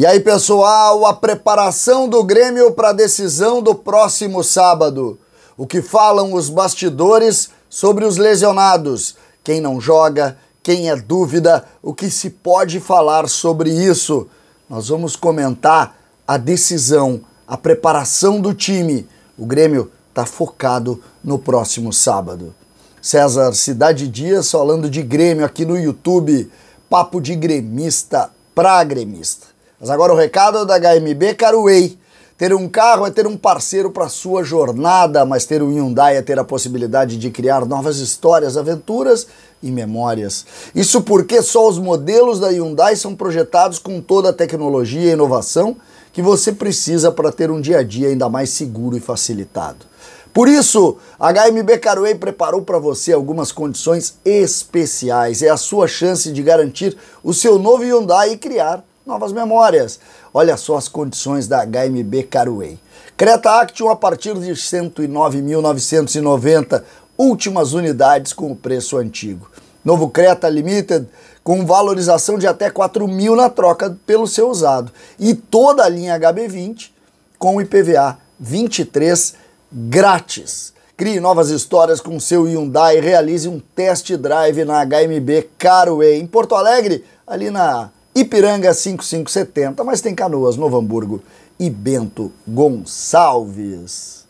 E aí, pessoal, a preparação do Grêmio para a decisão do próximo sábado. O que falam os bastidores sobre os lesionados? Quem não joga? Quem é dúvida? O que se pode falar sobre isso? Nós vamos comentar a decisão, a preparação do time. O Grêmio está focado no próximo sábado. César Cidade Dias falando de Grêmio aqui no YouTube. Papo de gremista pra gremista. Mas agora o recado da HMB Caruei. Ter um carro é ter um parceiro para sua jornada, mas ter um Hyundai é ter a possibilidade de criar novas histórias, aventuras e memórias. Isso porque só os modelos da Hyundai são projetados com toda a tecnologia e inovação que você precisa para ter um dia a dia ainda mais seguro e facilitado. Por isso, a HMB Carway preparou para você algumas condições especiais. É a sua chance de garantir o seu novo Hyundai e criar novas memórias. Olha só as condições da HMB Carway. Creta Action a partir de 109.990, últimas unidades com o preço antigo. Novo Creta Limited com valorização de até 4 mil na troca pelo seu usado. E toda a linha HB20 com IPVA 23 grátis. Crie novas histórias com seu Hyundai e realize um test drive na HMB Carway em Porto Alegre, ali na Ipiranga 5570, mas tem Canoas, Novo Hamburgo e Bento Gonçalves.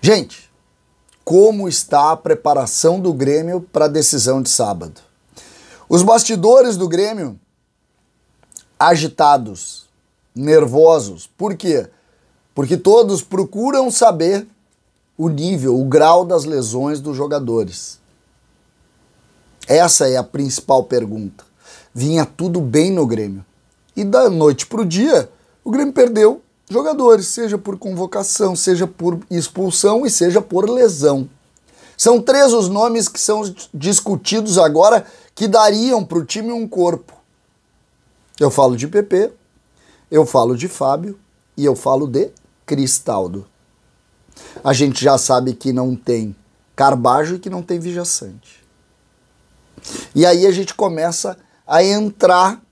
Gente, como está a preparação do Grêmio para a decisão de sábado? Os bastidores do Grêmio agitados, nervosos. Por quê? Porque todos procuram saber o nível, o grau das lesões dos jogadores. Essa é a principal pergunta vinha tudo bem no Grêmio. E da noite para o dia, o Grêmio perdeu jogadores, seja por convocação, seja por expulsão e seja por lesão. São três os nomes que são discutidos agora que dariam para o time um corpo. Eu falo de PP, eu falo de Fábio e eu falo de Cristaldo. A gente já sabe que não tem Carbajo e que não tem Vijaçante. E aí a gente começa a entrar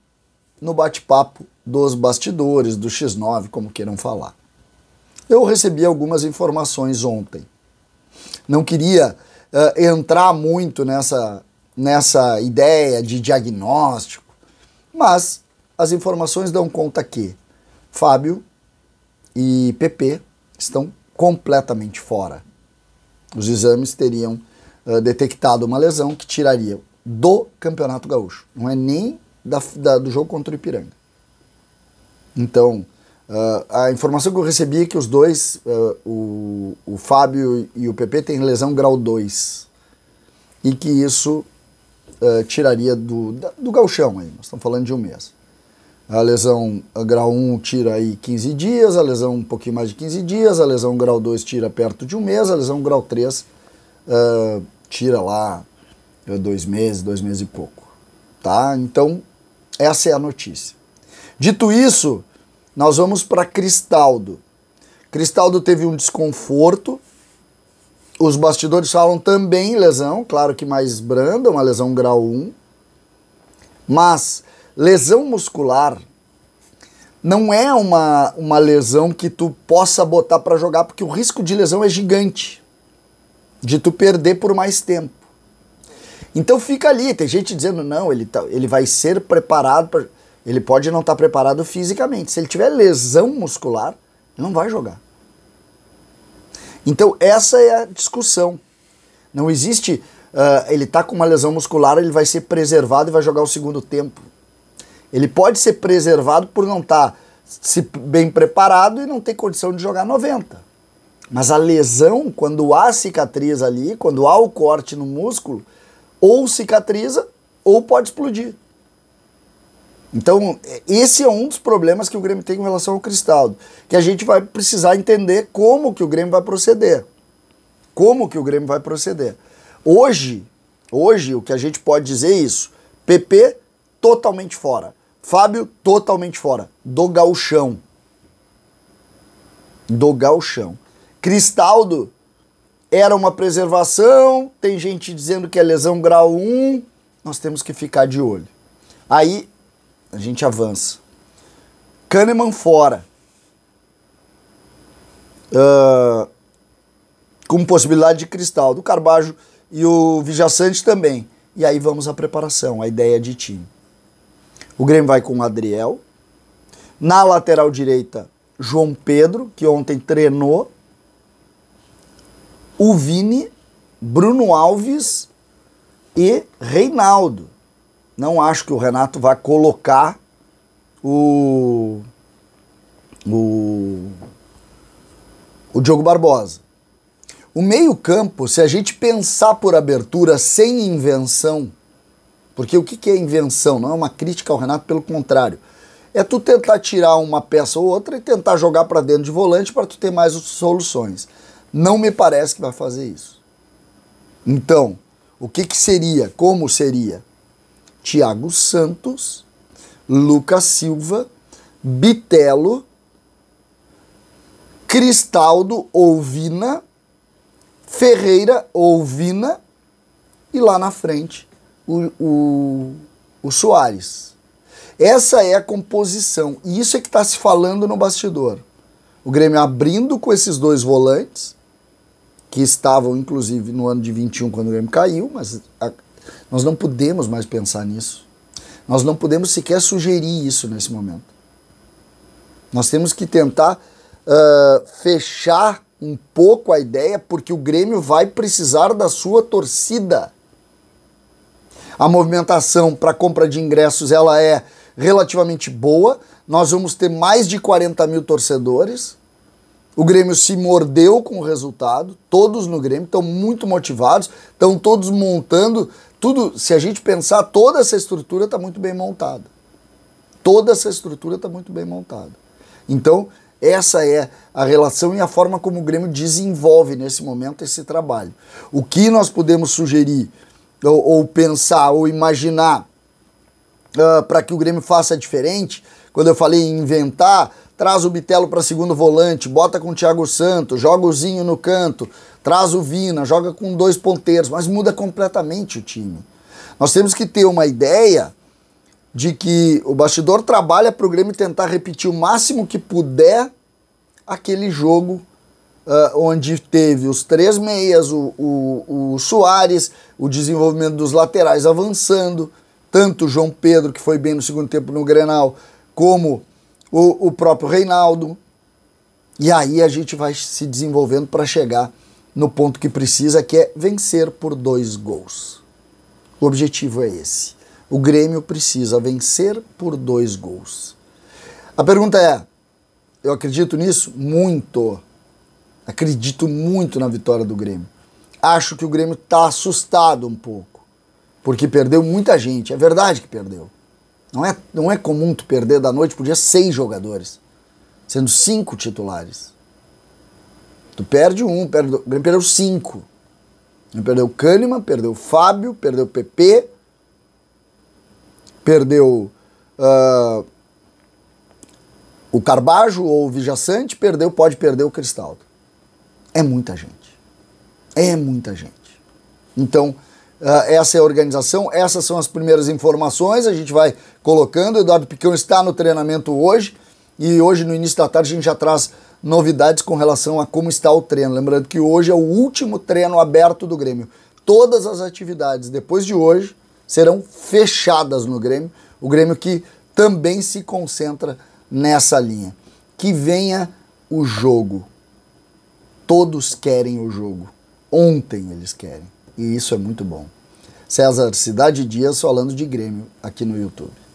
no bate-papo dos bastidores, do X9, como queiram falar. Eu recebi algumas informações ontem. Não queria uh, entrar muito nessa, nessa ideia de diagnóstico, mas as informações dão conta que Fábio e PP estão completamente fora. Os exames teriam uh, detectado uma lesão que tiraria do Campeonato Gaúcho, não é nem da, da, do jogo contra o Ipiranga. Então, uh, a informação que eu recebi é que os dois, uh, o, o Fábio e o PP, têm lesão grau 2. E que isso uh, tiraria do, da, do galchão aí, nós estamos falando de um mês. A lesão a grau 1 tira aí 15 dias, a lesão um pouquinho mais de 15 dias, a lesão grau 2 tira perto de um mês, a lesão grau 3 tira lá dois meses, dois meses e pouco. Tá? Então, essa é a notícia. Dito isso, nós vamos para Cristaldo. Cristaldo teve um desconforto. Os bastidores falam também lesão, claro que mais branda, uma lesão grau 1. Mas lesão muscular não é uma, uma lesão que tu possa botar para jogar, porque o risco de lesão é gigante. De tu perder por mais tempo. Então fica ali, tem gente dizendo, não, ele, tá, ele vai ser preparado, pra, ele pode não estar tá preparado fisicamente. Se ele tiver lesão muscular, ele não vai jogar. Então essa é a discussão. Não existe, uh, ele está com uma lesão muscular, ele vai ser preservado e vai jogar o segundo tempo. Ele pode ser preservado por não estar tá bem preparado e não ter condição de jogar 90. Mas a lesão, quando há cicatriz ali, quando há o corte no músculo, ou cicatriza ou pode explodir. Então, esse é um dos problemas que o Grêmio tem em relação ao Cristaldo, que a gente vai precisar entender como que o Grêmio vai proceder. Como que o Grêmio vai proceder. Hoje, hoje o que a gente pode dizer é isso. PP totalmente fora. Fábio totalmente fora do galchão. Do galchão. Cristaldo era uma preservação, tem gente dizendo que é lesão grau 1, nós temos que ficar de olho. Aí a gente avança. Kahneman fora. Uh, com possibilidade de cristal. Do Carbajo e o Vijaçante também. E aí vamos à preparação, a ideia de time. O Grêmio vai com o Adriel. Na lateral direita, João Pedro, que ontem treinou o Vini, Bruno Alves e Reinaldo. Não acho que o Renato vá colocar o o, o Diogo Barbosa. O meio-campo, se a gente pensar por abertura sem invenção, porque o que, que é invenção? Não é uma crítica ao Renato, pelo contrário. É tu tentar tirar uma peça ou outra e tentar jogar para dentro de volante para tu ter mais soluções. Não me parece que vai fazer isso. Então, o que, que seria? Como seria? Tiago Santos, Lucas Silva, Bitelo, Cristaldo Ouvina, Ferreira Ouvina e lá na frente o, o, o Soares. Essa é a composição. E isso é que está se falando no bastidor. O Grêmio abrindo com esses dois volantes que estavam inclusive no ano de 21 quando o Grêmio caiu, mas a, nós não podemos mais pensar nisso. Nós não podemos sequer sugerir isso nesse momento. Nós temos que tentar uh, fechar um pouco a ideia, porque o Grêmio vai precisar da sua torcida. A movimentação para compra de ingressos ela é relativamente boa. Nós vamos ter mais de 40 mil torcedores. O Grêmio se mordeu com o resultado, todos no Grêmio estão muito motivados, estão todos montando tudo. Se a gente pensar, toda essa estrutura está muito bem montada. Toda essa estrutura está muito bem montada. Então, essa é a relação e a forma como o Grêmio desenvolve nesse momento esse trabalho. O que nós podemos sugerir, ou, ou pensar, ou imaginar uh, para que o Grêmio faça diferente quando eu falei em inventar, traz o Bitelo para segundo volante, bota com o Thiago Santos, joga o Zinho no canto, traz o Vina, joga com dois ponteiros, mas muda completamente o time. Nós temos que ter uma ideia de que o bastidor trabalha para o Grêmio tentar repetir o máximo que puder aquele jogo uh, onde teve os três meias, o, o, o Soares, o desenvolvimento dos laterais avançando, tanto o João Pedro, que foi bem no segundo tempo no Grenal, como o, o próprio Reinaldo. E aí a gente vai se desenvolvendo para chegar no ponto que precisa, que é vencer por dois gols. O objetivo é esse. O Grêmio precisa vencer por dois gols. A pergunta é: eu acredito nisso? Muito. Acredito muito na vitória do Grêmio. Acho que o Grêmio está assustado um pouco, porque perdeu muita gente. É verdade que perdeu. Não é, não é comum tu perder da noite pro dia seis jogadores, sendo cinco titulares. Tu perde um, perde, o Grêmio perdeu cinco. perdeu Kahneman, perdeu Fábio, perdeu PP, perdeu uh, o Carbajo ou o Vijaçante, perdeu, pode perder o Cristaldo. É muita gente. É muita gente. Então, ah, essa é a organização, essas são as primeiras informações, a gente vai colocando. O Eduardo Picão está no treinamento hoje e hoje, no início da tarde, a gente já traz novidades com relação a como está o treino. Lembrando que hoje é o último treino aberto do Grêmio. Todas as atividades depois de hoje serão fechadas no Grêmio, o Grêmio que também se concentra nessa linha. Que venha o jogo. Todos querem o jogo. Ontem eles querem e isso é muito bom. César Cidade Dias falando de Grêmio aqui no YouTube.